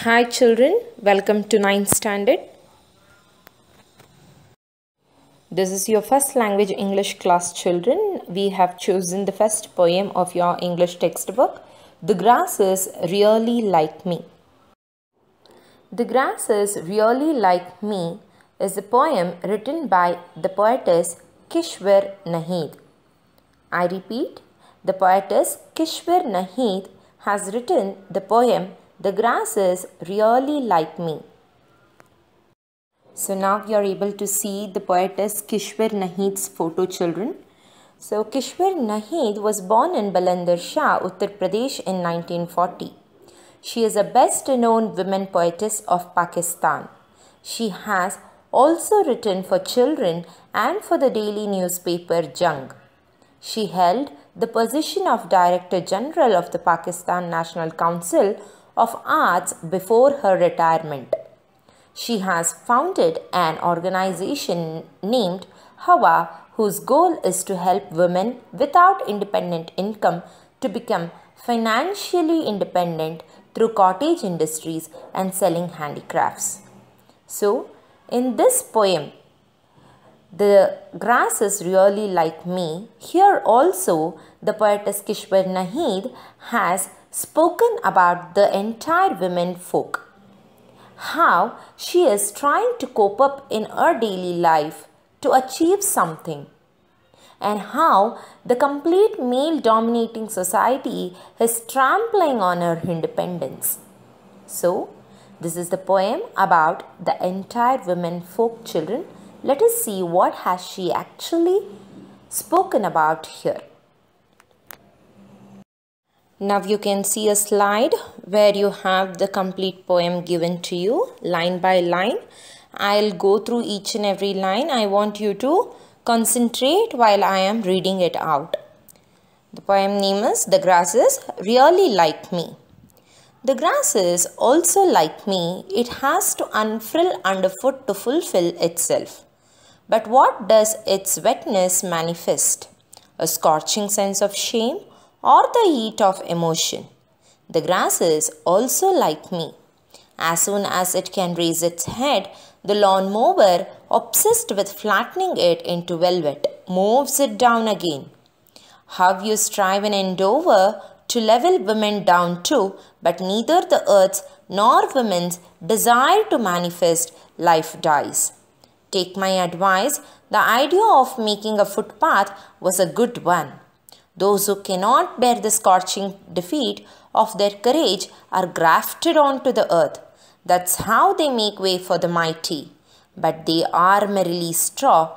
Hi children, welcome to 9th standard. This is your first language English class children. We have chosen the first poem of your English textbook. The grass is really like me. The grass is really like me is a poem written by the poetess Kishwar Nahid. I repeat, the poetess Kishwar Nahid has written the poem the grass is really like me. So now you are able to see the poetess Kishwar Nahid's photo children. So Kishwar Nahid was born in Balandar Shah, Uttar Pradesh in 1940. She is a best known women poetess of Pakistan. She has also written for children and for the daily newspaper Jung. She held the position of Director General of the Pakistan National Council of Arts before her retirement. She has founded an organization named Hawa whose goal is to help women without independent income to become financially independent through cottage industries and selling handicrafts. So, in this poem, the grass is really like me. Here also, the poetess Kishwar Nahid has spoken about the entire women folk. How she is trying to cope up in her daily life to achieve something. And how the complete male dominating society is trampling on her independence. So, this is the poem about the entire women folk children. Let us see what has she actually spoken about here. Now you can see a slide where you have the complete poem given to you line by line. I'll go through each and every line. I want you to concentrate while I am reading it out. The poem name is The Grasses Really Like Me. The grasses also like me. It has to unfurl underfoot to fulfill itself. But what does its wetness manifest? A scorching sense of shame or the heat of emotion. The grass is also like me. As soon as it can raise its head, the lawn mower, obsessed with flattening it into velvet, moves it down again. How you strive and endeavor to level women down too, but neither the earth's nor women's desire to manifest life dies. Take my advice, the idea of making a footpath was a good one. Those who cannot bear the scorching defeat of their courage are grafted onto the earth. That's how they make way for the mighty. But they are merely straw,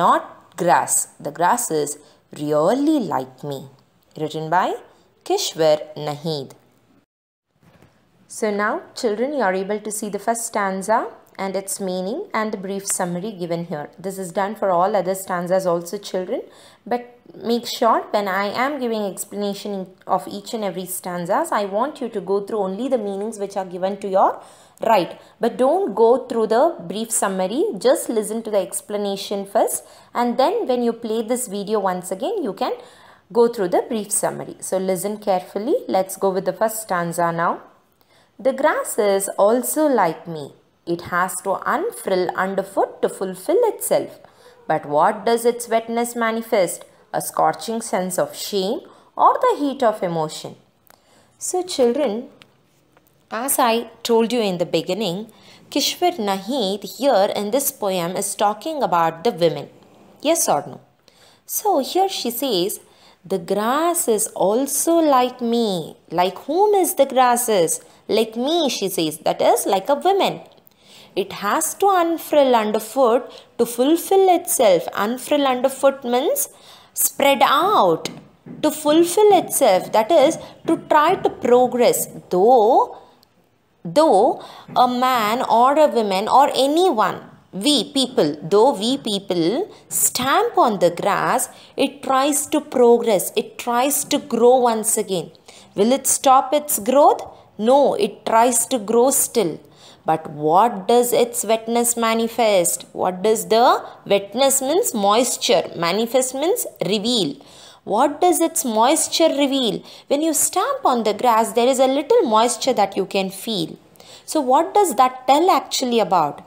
not grass. The grass is really like me. Written by Kishwar Nahid. So now, children, you are able to see the first stanza and its meaning and the brief summary given here. This is done for all other stanzas also children but make sure when I am giving explanation of each and every stanzas I want you to go through only the meanings which are given to your right but don't go through the brief summary just listen to the explanation first and then when you play this video once again you can go through the brief summary. So listen carefully let's go with the first stanza now. The grass is also like me it has to unfrill underfoot to fulfill itself. But what does its wetness manifest? A scorching sense of shame or the heat of emotion. So children, as I told you in the beginning, Kishwar Nahid here in this poem is talking about the women. Yes or no? So here she says, the grass is also like me. Like whom is the grasses? Like me, she says. That is like a woman. It has to unfurl underfoot to fulfill itself. Unfurl underfoot means spread out to fulfill itself. That is to try to progress. Though, though a man or a woman or anyone we people, though we people stamp on the grass, it tries to progress, it tries to grow once again. Will it stop its growth? No, it tries to grow still. But what does its wetness manifest? What does the wetness means moisture? Manifest means reveal. What does its moisture reveal? When you stamp on the grass, there is a little moisture that you can feel. So, what does that tell actually about?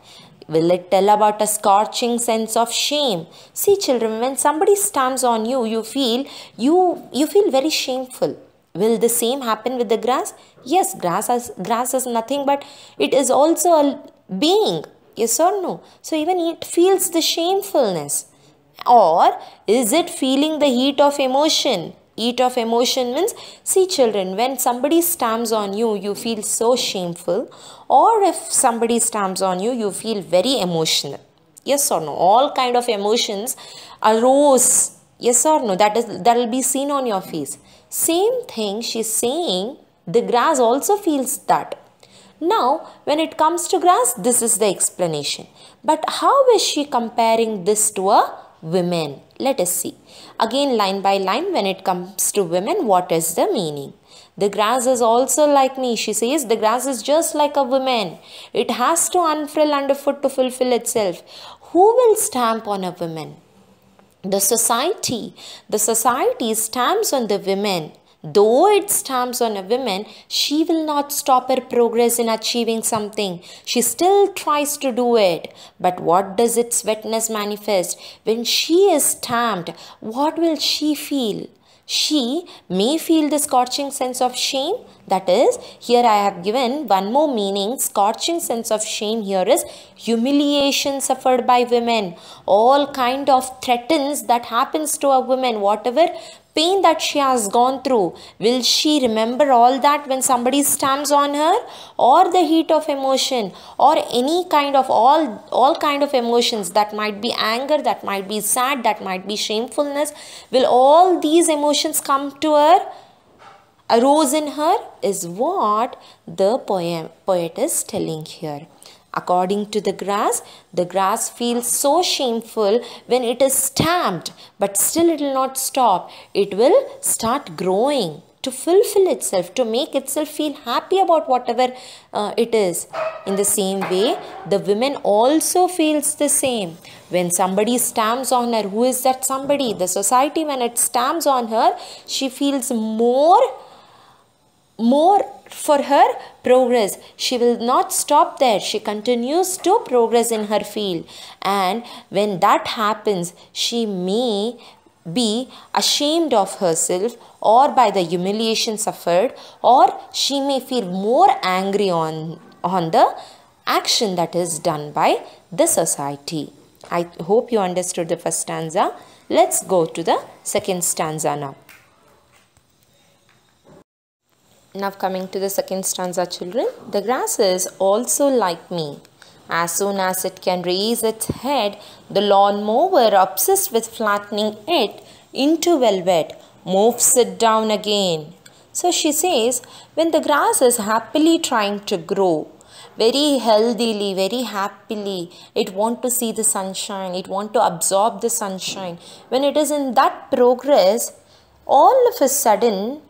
Will it tell about a scorching sense of shame? See, children, when somebody stamps on you, you feel you you feel very shameful. Will the same happen with the grass? Yes, grass has grass is nothing but it is also a being. Yes or no? So even it feels the shamefulness. Or is it feeling the heat of emotion? Heat of emotion means, see children, when somebody stamps on you, you feel so shameful. Or if somebody stamps on you, you feel very emotional. Yes or no? All kind of emotions arose. Yes or no? That is that will be seen on your face. Same thing she's saying, the grass also feels that. Now, when it comes to grass, this is the explanation. But how is she comparing this to a women? Let us see. Again, line by line, when it comes to women, what is the meaning? The grass is also like me. She says the grass is just like a woman. It has to unfurl underfoot to fulfill itself. Who will stamp on a woman? the society the society stamps on the women though it stamps on a woman she will not stop her progress in achieving something she still tries to do it but what does its wetness manifest when she is stamped what will she feel she may feel the scorching sense of shame that is, here I have given one more meaning, scorching sense of shame here is humiliation suffered by women. All kind of threats that happens to a woman, whatever pain that she has gone through, will she remember all that when somebody stamps on her or the heat of emotion or any kind of all, all kind of emotions that might be anger, that might be sad, that might be shamefulness. Will all these emotions come to her? A rose in her is what the poem, poet is telling here. According to the grass, the grass feels so shameful when it is stamped, but still it will not stop. It will start growing to fulfill itself, to make itself feel happy about whatever uh, it is. In the same way, the women also feels the same. When somebody stamps on her, who is that somebody? The society, when it stamps on her, she feels more more for her progress. She will not stop there. She continues to progress in her field. And when that happens, she may be ashamed of herself or by the humiliation suffered or she may feel more angry on, on the action that is done by the society. I hope you understood the first stanza. Let's go to the second stanza now. Now coming to the second stanza children. The grass is also like me. As soon as it can raise its head, the lawnmower obsessed with flattening it into velvet moves it down again. So she says, when the grass is happily trying to grow, very healthily, very happily, it want to see the sunshine, it want to absorb the sunshine. When it is in that progress, all of a sudden,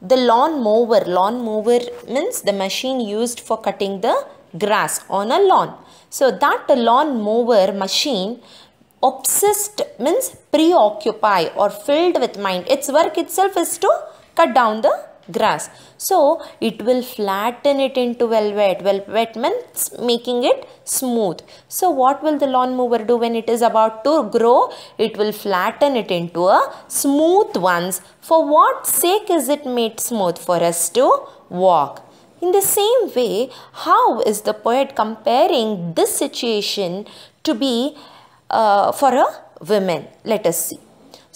the lawn mower. Lawn mower means the machine used for cutting the grass on a lawn. So that lawn mower machine obsessed means preoccupy or filled with mind. Its work itself is to cut down the grass. So it will flatten it into velvet. Velvet means making it smooth. So what will the lawn mower do when it is about to grow? It will flatten it into a smooth ones. For what sake is it made smooth? For us to walk. In the same way, how is the poet comparing this situation to be uh, for a woman? Let us see.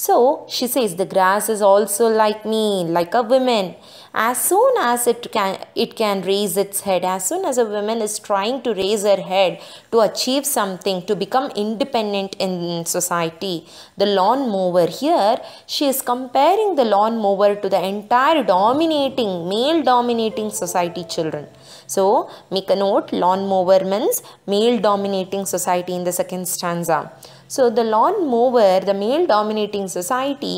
So she says the grass is also like me, like a woman. As soon as it can, it can raise its head, as soon as a woman is trying to raise her head to achieve something, to become independent in society, the lawn mower here, she is comparing the lawn mower to the entire dominating, male dominating society children. So make a note, lawn mower means male dominating society in the second stanza. So the lawn mower, the male dominating society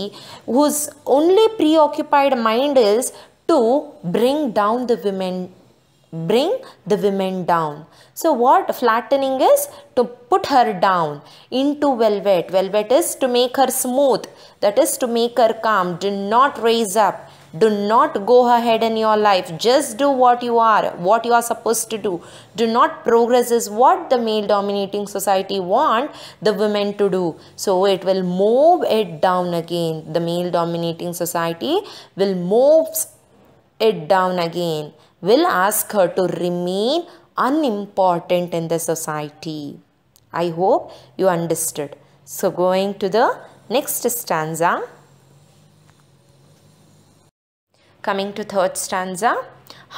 whose only preoccupied mind is to bring down the women bring the women down. So what flattening is? To put her down into velvet. Velvet is to make her smooth. That is to make her calm. Do not raise up do not go ahead in your life just do what you are what you are supposed to do do not progress is what the male dominating society want the women to do so it will move it down again the male dominating society will move it down again will ask her to remain unimportant in the society i hope you understood so going to the next stanza Coming to third stanza,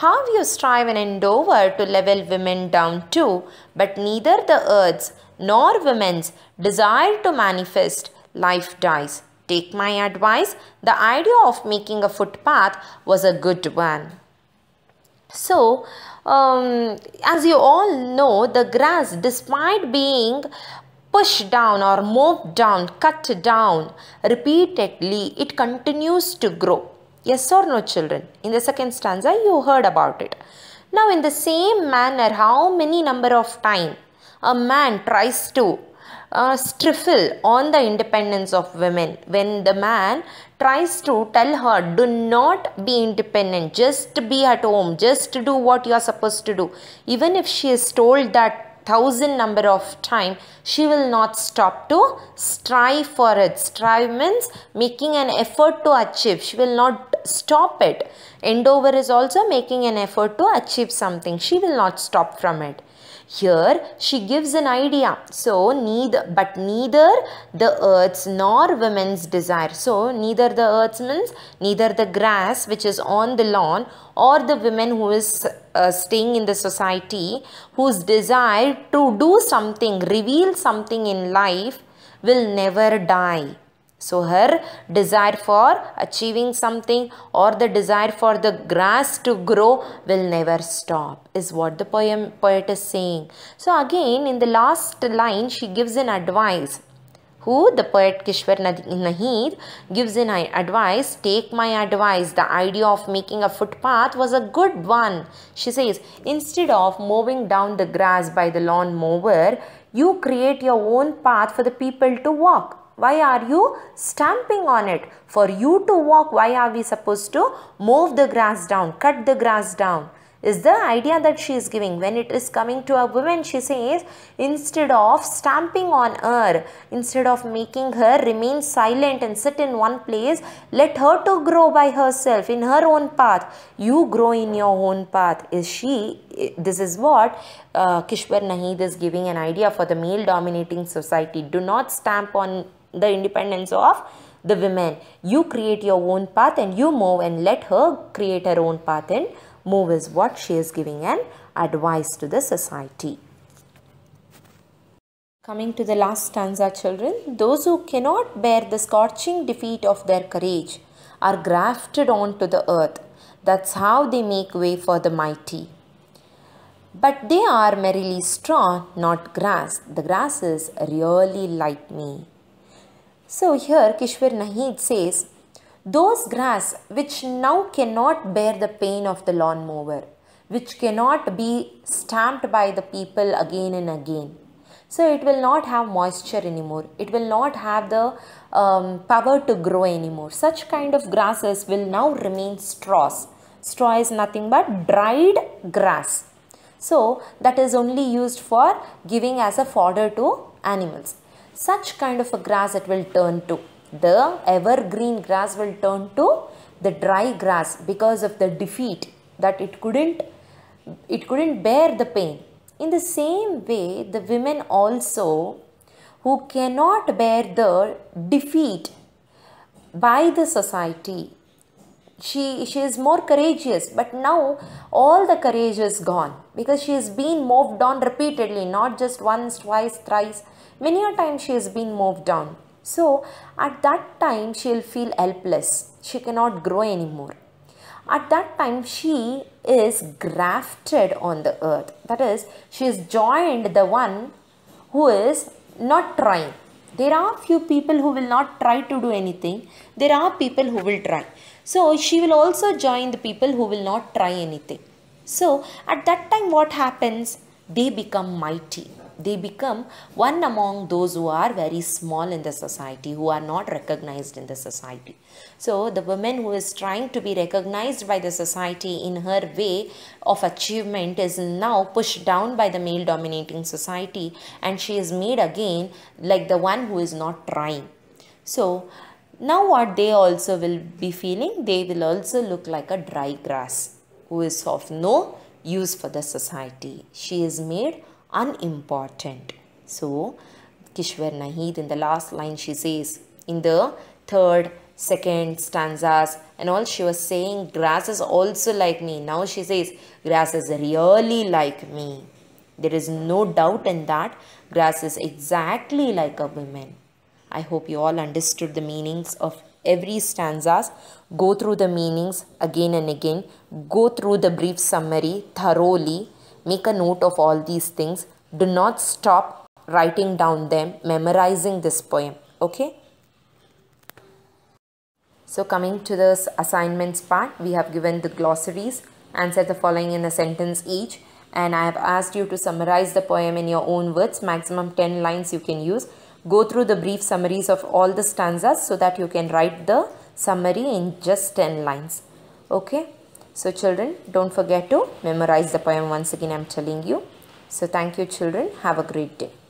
how you strive and endeavor to level women down too, but neither the earth's nor women's desire to manifest life dies. Take my advice, the idea of making a footpath was a good one. So, um, as you all know, the grass, despite being pushed down or moved down, cut down repeatedly, it continues to grow. Yes or no children? In the second stanza you heard about it. Now in the same manner how many number of time a man tries to uh, striffle on the independence of women when the man tries to tell her do not be independent just be at home just do what you are supposed to do even if she is told that thousand number of time she will not stop to strive for it strive means making an effort to achieve she will not stop it endover is also making an effort to achieve something she will not stop from it here she gives an idea. So neither, but neither the earth's nor women's desire. So neither the earth's means neither the grass which is on the lawn or the women who is uh, staying in the society whose desire to do something, reveal something in life will never die. So her desire for achieving something or the desire for the grass to grow will never stop is what the poem poet is saying. So again in the last line she gives an advice who the poet Kishwar Nahid gives in advice, take my advice. The idea of making a footpath was a good one. She says, instead of mowing down the grass by the lawn mower, you create your own path for the people to walk. Why are you stamping on it? For you to walk, why are we supposed to move the grass down, cut the grass down? is the idea that she is giving. When it is coming to a woman, she says, instead of stamping on her, instead of making her remain silent and sit in one place, let her to grow by herself in her own path. You grow in your own path. Is she, this is what uh, Kishwar Nahid is giving an idea for the male dominating society. Do not stamp on the independence of the women. You create your own path and you move and let her create her own path and Move is what she is giving an advice to the society. Coming to the last stanza, children, those who cannot bear the scorching defeat of their courage are grafted onto the earth. That's how they make way for the mighty. But they are merely straw, not grass. The grasses really like me. So here Kishwar Nahid says, those grass which now cannot bear the pain of the lawnmower, which cannot be stamped by the people again and again. So it will not have moisture anymore. It will not have the um, power to grow anymore. Such kind of grasses will now remain straws. Straw is nothing but dried grass. So that is only used for giving as a fodder to animals. Such kind of a grass it will turn to the evergreen grass will turn to the dry grass because of the defeat that it couldn't it couldn't bear the pain in the same way the women also who cannot bear the defeat by the society she she is more courageous but now all the courage is gone because she has been moved on repeatedly not just once twice thrice many a time she has been moved on so at that time she will feel helpless. She cannot grow anymore. At that time she is grafted on the earth. That is she is joined the one who is not trying. There are few people who will not try to do anything. There are people who will try. So she will also join the people who will not try anything. So at that time what happens? They become mighty they become one among those who are very small in the society, who are not recognized in the society. So the woman who is trying to be recognized by the society in her way of achievement is now pushed down by the male dominating society and she is made again like the one who is not trying. So now what they also will be feeling, they will also look like a dry grass who is of no use for the society. She is made unimportant. So, Kishwar Nahid in the last line she says, in the third, second stanzas and all she was saying grass is also like me. Now she says grass is really like me. There is no doubt in that grass is exactly like a woman. I hope you all understood the meanings of every stanzas. Go through the meanings again and again. Go through the brief summary thoroughly Make a note of all these things. Do not stop writing down them, memorizing this poem. Okay? So coming to this assignments part, we have given the glossaries, answer the following in a sentence each and I have asked you to summarize the poem in your own words, maximum 10 lines you can use. Go through the brief summaries of all the stanzas so that you can write the summary in just 10 lines. Okay. So children, don't forget to memorize the poem once again I'm telling you. So thank you children. Have a great day.